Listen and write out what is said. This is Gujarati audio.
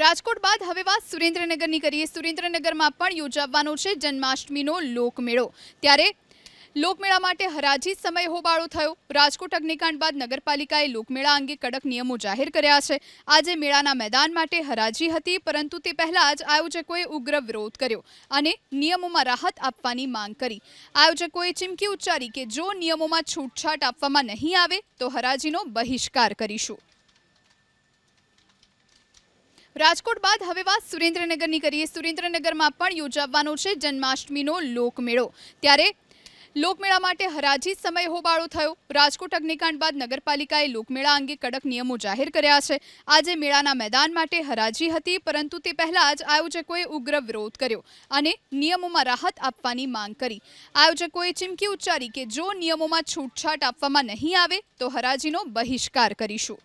રાજકોટ બાદ હવે વાત સુરેન્દ્રનગરની કરીએ સુરેન્દ્રનગરમાં પણ યોજાવાનો છે જન્માષ્ટમીનો લોકમેળો ત્યારે લોકમેળા માટે હરાજી સમય હોબાળો થયો રાજકોટ અગ્નિકાંડ બાદ નગરપાલિકાએ લોકમેળા અંગે કડક નિયમો જાહેર કર્યા છે આજે મેળાના મેદાન માટે હરાજી હતી પરંતુ તે પહેલાં જ આયોજકોએ ઉગ્ર વિરોધ કર્યો અને નિયમોમાં રાહત આપવાની માંગ કરી આયોજકોએ ચીમકી ઉચ્ચારી કે જો નિયમોમાં છૂટછાટ આપવામાં નહીં આવે તો હરાજીનો બહિષ્કાર કરીશું રાજકોટ બાદ હવે વાત સુરેન્દ્રનગરની કરીએ સુરેન્દ્રનગરમાં પણ યોજાવાનો છે જન્માષ્ટમીનો લોકમેળો ત્યારે લોકમેળા માટે હરાજી સમય હોબાળો થયો રાજકોટ અગ્નિકાંડ બાદ નગરપાલિકાએ લોકમેળા અંગે કડક નિયમો જાહેર કર્યા છે આજે મેળાના મેદાન માટે હરાજી હતી પરંતુ તે પહેલાં જ આયોજકોએ ઉગ્ર વિરોધ કર્યો અને નિયમોમાં રાહત આપવાની માંગ કરી આયોજકોએ ચીમકી ઉચ્ચારી કે જો નિયમોમાં છૂટછાટ આપવામાં નહીં આવે તો હરાજીનો બહિષ્કાર કરીશું